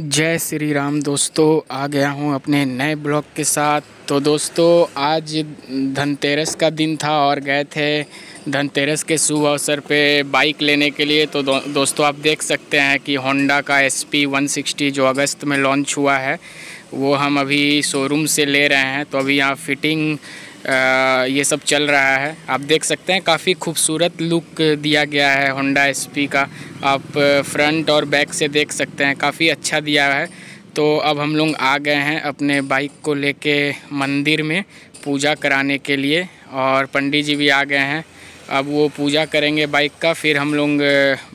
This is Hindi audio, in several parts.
जय श्री राम दोस्तों आ गया हूँ अपने नए ब्लॉग के साथ तो दोस्तों आज धनतेरस का दिन था और गए थे धनतेरस के शुभ अवसर पे बाइक लेने के लिए तो दो, दोस्तों आप देख सकते हैं कि होंडा का एस पी वन सिक्सटी जो अगस्त में लॉन्च हुआ है वो हम अभी शोरूम से ले रहे हैं तो अभी यहाँ फिटिंग ये सब चल रहा है आप देख सकते हैं काफ़ी खूबसूरत लुक दिया गया है होंडा एस का आप फ्रंट और बैक से देख सकते हैं काफ़ी अच्छा दिया है तो अब हम लोग आ गए हैं अपने बाइक को लेके मंदिर में पूजा कराने के लिए और पंडित जी भी आ गए हैं अब वो पूजा करेंगे बाइक का फिर हम लोग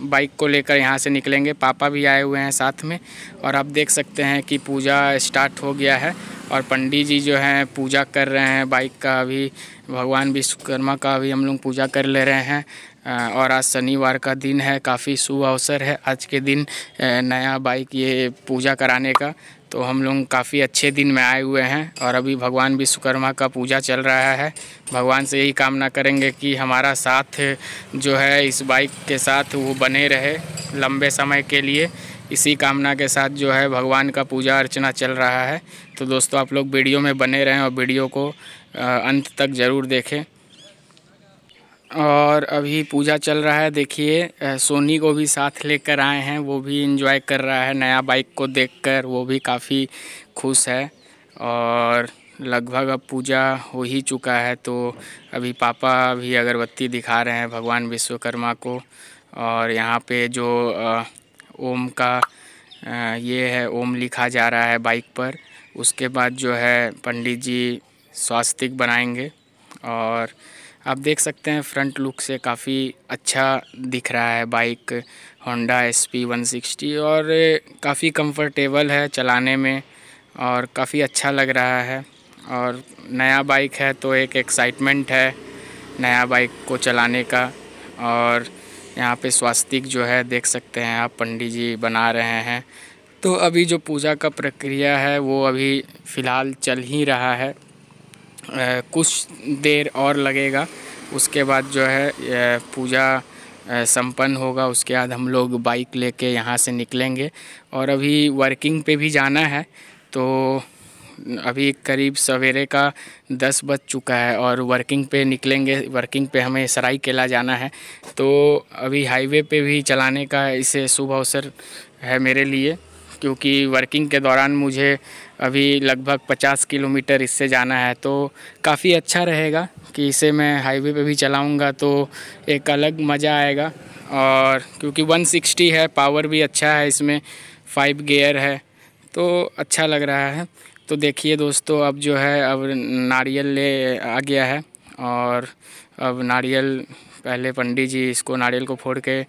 बाइक को लेकर यहाँ से निकलेंगे पापा भी आए हुए हैं साथ में और आप देख सकते हैं कि पूजा स्टार्ट हो गया है और पंडित जी जो हैं पूजा कर रहे हैं बाइक का अभी भगवान विश्वकर्मा का भी हम लोग पूजा कर ले रहे हैं और आज शनिवार का दिन है काफ़ी शुभ अवसर है आज के दिन नया बाइक ये पूजा कराने का तो हम लोग काफ़ी अच्छे दिन में आए हुए हैं और अभी भगवान विश्वकर्मा का पूजा चल रहा है भगवान से यही कामना करेंगे कि हमारा साथ जो है इस बाइक के साथ वो बने रहे लंबे समय के लिए इसी कामना के साथ जो है भगवान का पूजा अर्चना चल रहा है तो दोस्तों आप लोग वीडियो में बने रहें और वीडियो को अंत तक ज़रूर देखें और अभी पूजा चल रहा है देखिए सोनी को भी साथ लेकर आए हैं वो भी इन्जॉय कर रहा है नया बाइक को देखकर वो भी काफ़ी खुश है और लगभग अब पूजा हो ही चुका है तो अभी पापा भी अगरबत्ती दिखा रहे हैं भगवान विश्वकर्मा को और यहाँ पे जो ओम का ये है ओम लिखा जा रहा है बाइक पर उसके बाद जो है पंडित जी स्वास्तिक बनाएंगे और आप देख सकते हैं फ्रंट लुक से काफ़ी अच्छा दिख रहा है bike Honda S P one sixty और काफ़ी कंफर्टेबल है चलाने में और काफ़ी अच्छा लग रहा है और नया बाइक है तो एक एक्साइटमेंट है नया बाइक को चलाने का और यहाँ पे स्वास्तिक जो है देख सकते हैं आप पंडित जी बना रहे हैं तो अभी जो पूजा का प्रक्रिया है वो अभी फ़िलहाल चल ही रहा है आ, कुछ देर और लगेगा उसके बाद जो है पूजा संपन्न होगा उसके बाद हम लोग बाइक लेके यहाँ से निकलेंगे और अभी वर्किंग पे भी जाना है तो अभी करीब सवेरे का दस बज चुका है और वर्किंग पे निकलेंगे वर्किंग पे हमें सराय केला जाना है तो अभी हाईवे पे भी चलाने का इसे शुभ अवसर है मेरे लिए क्योंकि वर्किंग के दौरान मुझे अभी लगभग पचास किलोमीटर इससे जाना है तो काफ़ी अच्छा रहेगा कि इसे मैं हाईवे पे भी चलाऊँगा तो एक अलग मज़ा आएगा और क्योंकि वन है पावर भी अच्छा है इसमें फाइव गेयर है तो अच्छा लग रहा है तो देखिए दोस्तों अब जो है अब नारियल ले आ गया है और अब नारियल पहले पंडित जी इसको नारियल को फोड़ के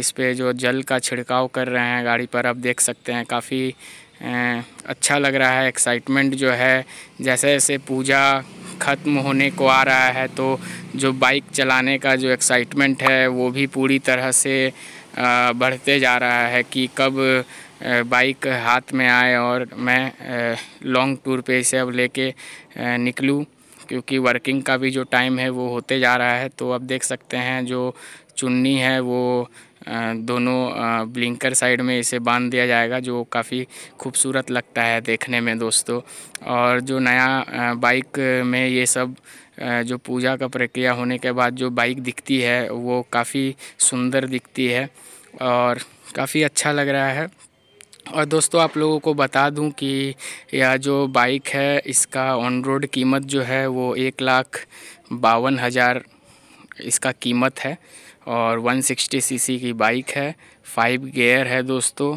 इस पर जो जल का छिड़काव कर रहे हैं गाड़ी पर अब देख सकते हैं काफ़ी अच्छा लग रहा है एक्साइटमेंट जो है जैसे जैसे पूजा ख़त्म होने को आ रहा है तो जो बाइक चलाने का जो एक्साइटमेंट है वो भी पूरी तरह से बढ़ते जा रहा है कि कब बाइक हाथ में आए और मैं लॉन्ग टूर पे इसे अब लेके निकलूँ क्योंकि वर्किंग का भी जो टाइम है वो होते जा रहा है तो अब देख सकते हैं जो चुन्नी है वो दोनों ब्लिंकर साइड में इसे बांध दिया जाएगा जो काफ़ी खूबसूरत लगता है देखने में दोस्तों और जो नया बाइक में ये सब जो पूजा का प्रक्रिया होने के बाद जो बाइक दिखती है वो काफ़ी सुंदर दिखती है और काफ़ी अच्छा लग रहा है और दोस्तों आप लोगों को बता दूं कि यह जो बाइक है इसका ऑन रोड कीमत जो है वो एक लाख बावन हज़ार इसका कीमत है और 160 सीसी की बाइक है फाइव गेयर है दोस्तों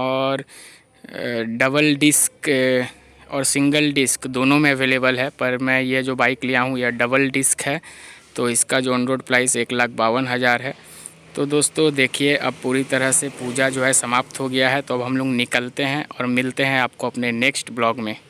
और डबल डिस्क और सिंगल डिस्क दोनों में अवेलेबल है पर मैं ये जो बाइक लिया हूँ यह डबल डिस्क है तो इसका जो ऑन रोड प्राइस एक लाख बावन हज़ार है तो दोस्तों देखिए अब पूरी तरह से पूजा जो है समाप्त हो गया है तो अब हम लोग निकलते हैं और मिलते हैं आपको अपने नेक्स्ट ब्लॉग में